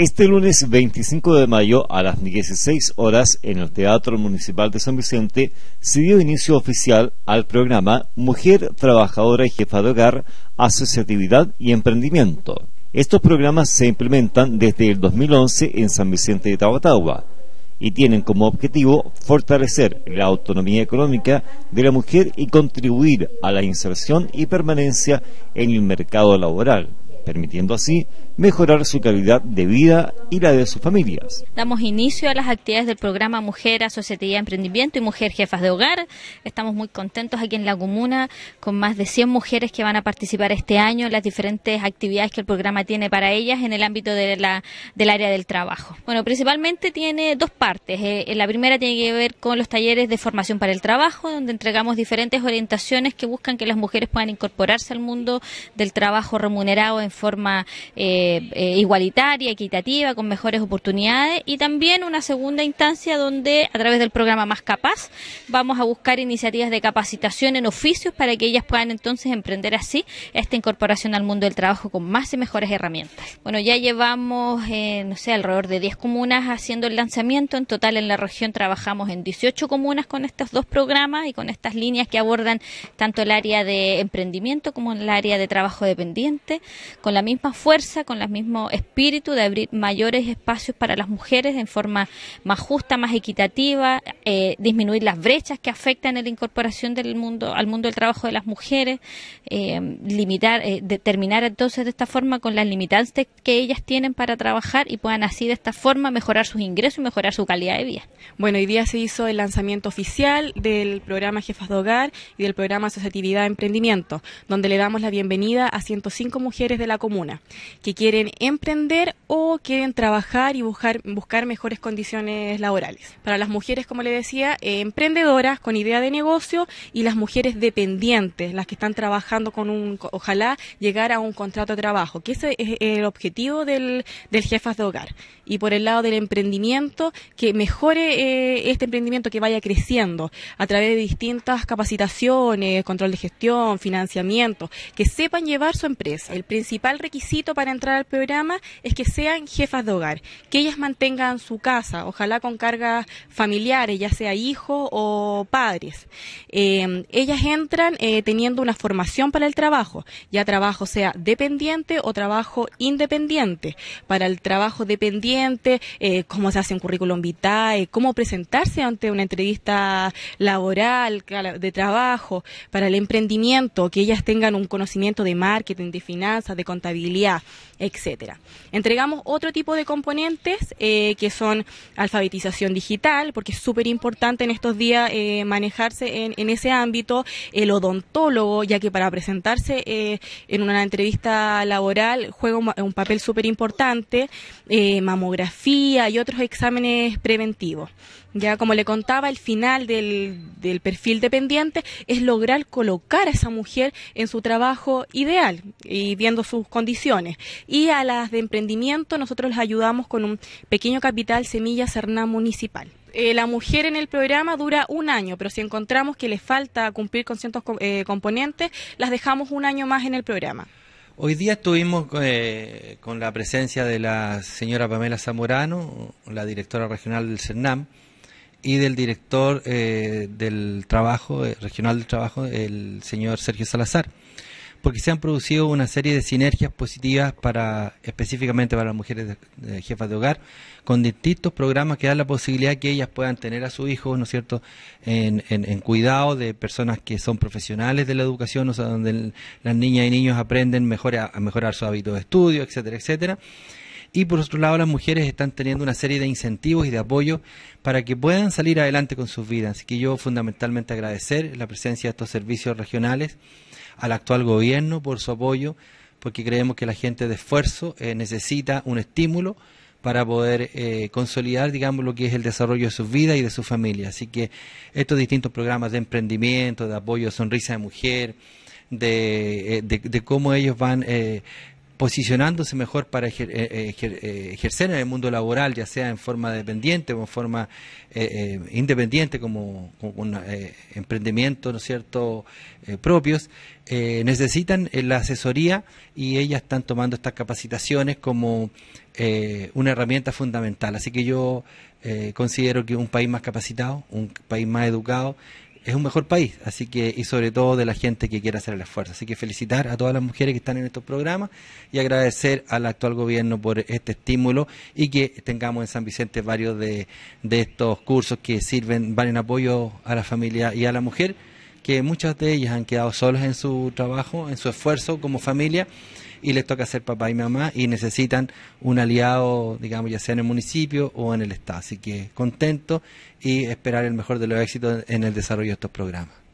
Este lunes 25 de mayo a las 16 horas en el Teatro Municipal de San Vicente se dio inicio oficial al programa Mujer Trabajadora y Jefa de Hogar, Asociatividad y Emprendimiento. Estos programas se implementan desde el 2011 en San Vicente de Tahuatahua y tienen como objetivo fortalecer la autonomía económica de la mujer y contribuir a la inserción y permanencia en el mercado laboral permitiendo así mejorar su calidad de vida y la de sus familias. Damos inicio a las actividades del programa Mujer, Asociatividad, de Emprendimiento y Mujer Jefas de Hogar. Estamos muy contentos aquí en la comuna con más de 100 mujeres que van a participar este año en las diferentes actividades que el programa tiene para ellas en el ámbito de la, del área del trabajo. Bueno, principalmente tiene dos partes. Eh, la primera tiene que ver con los talleres de formación para el trabajo, donde entregamos diferentes orientaciones que buscan que las mujeres puedan incorporarse al mundo del trabajo remunerado forma eh, eh, igualitaria, equitativa, con mejores oportunidades y también una segunda instancia donde a través del programa Más Capaz vamos a buscar iniciativas de capacitación en oficios para que ellas puedan entonces emprender así esta incorporación al mundo del trabajo con más y mejores herramientas. Bueno, ya llevamos, eh, no sé, alrededor de 10 comunas haciendo el lanzamiento. En total en la región trabajamos en 18 comunas con estos dos programas y con estas líneas que abordan tanto el área de emprendimiento como el área de trabajo dependiente, con la misma fuerza, con el mismo espíritu de abrir mayores espacios para las mujeres en forma más justa, más equitativa, eh, disminuir las brechas que afectan en la incorporación del mundo al mundo del trabajo de las mujeres, eh, limitar, eh, determinar entonces de esta forma con las limitantes que ellas tienen para trabajar y puedan así de esta forma mejorar sus ingresos y mejorar su calidad de vida. Bueno, hoy día se hizo el lanzamiento oficial del programa Jefas de Hogar y del programa Asociatividad Emprendimiento, donde le damos la bienvenida a 105 mujeres de la comuna que quieren emprender o quieren trabajar y buscar, buscar mejores condiciones laborales. Para las mujeres, como le decía, eh, emprendedoras con idea de negocio y las mujeres dependientes, las que están trabajando con un, ojalá llegar a un contrato de trabajo, que ese es el objetivo del, jefas de hogar. Y por el lado del emprendimiento, que mejore eh, este emprendimiento, que vaya creciendo a través de distintas capacitaciones, control de gestión, financiamiento, que sepan llevar su empresa. El principal principal requisito para entrar al programa es que sean jefas de hogar, que ellas mantengan su casa, ojalá con cargas familiares, ya sea hijos o padres. Em, ellas entran eh, teniendo una formación para el trabajo, ya trabajo sea dependiente o trabajo independiente. Para el trabajo dependiente, eh, cómo se hace un currículum vitae, cómo presentarse ante una entrevista laboral, de trabajo, para el emprendimiento, que ellas tengan un conocimiento de marketing, de finanzas, de contabilidad, etcétera. Entregamos otro tipo de componentes eh, que son alfabetización digital, porque es súper importante en estos días eh, manejarse en, ese ámbito, el odontólogo, ya que para presentarse eh, en una entrevista laboral juega un, un papel súper importante, mamografía y otros exámenes preventivos. Ya como le contaba, el final del, perfil dependiente es lograr colocar a esa mujer en su trabajo ideal y viendo sus condiciones. Y a las de emprendimiento nosotros les ayudamos con un pequeño capital semilla Cernam Municipal. Eh, la mujer en el programa dura un año, pero si encontramos que le falta cumplir con ciertos eh, componentes, las dejamos un año más en el programa. Hoy día estuvimos eh, con la presencia de la señora Pamela Zamorano, la directora regional del CERNAM, y del director eh, del trabajo, eh, regional del trabajo, el señor Sergio Salazar, porque se han producido una serie de sinergias positivas para específicamente para las mujeres jefas de hogar, con distintos programas que dan la posibilidad que ellas puedan tener a sus hijos, ¿no es cierto?, en, cuidado de personas que son profesionales de la educación, o sea, donde las niñas y niños aprenden mejor a, a mejorar su hábito de estudio, etcétera, etcétera y por otro lado las mujeres están teniendo una serie de incentivos y de apoyo para que puedan salir adelante con sus vidas. Así que yo fundamentalmente agradecer la presencia de estos servicios regionales al actual gobierno por su apoyo, porque creemos que la gente de esfuerzo eh, necesita un estímulo para poder eh, consolidar, digamos, lo que es el desarrollo de sus vidas y de su familia. Así que estos distintos programas de emprendimiento, de apoyo, sonrisa de mujer, de, eh, cómo ellos van posicionándose mejor para eh, eh, eh, ejercer en el mundo laboral, ya sea en forma dependiente o en forma independiente, como, un emprendimiento, ¿no cierto?, propios, necesitan la asesoría y ellas están tomando estas capacitaciones como una herramienta fundamental. Así que yo considero que un país más capacitado, un país más educado, es un mejor país, así que y sobre todo de la gente que quiere hacer el esfuerzo. Así que felicitar a todas las mujeres que están en estos programas y agradecer al actual gobierno por este estímulo y que tengamos en San Vicente varios de, de estos cursos que sirven, van en apoyo a la familia y a la mujer, que muchas de ellas han quedado solas en su trabajo, en su esfuerzo como familia y les toca ser papá y mamá y necesitan un aliado, digamos, ya sea en el municipio o en el Estado. Así que contento y esperar el mejor de los éxitos en el desarrollo de estos programas.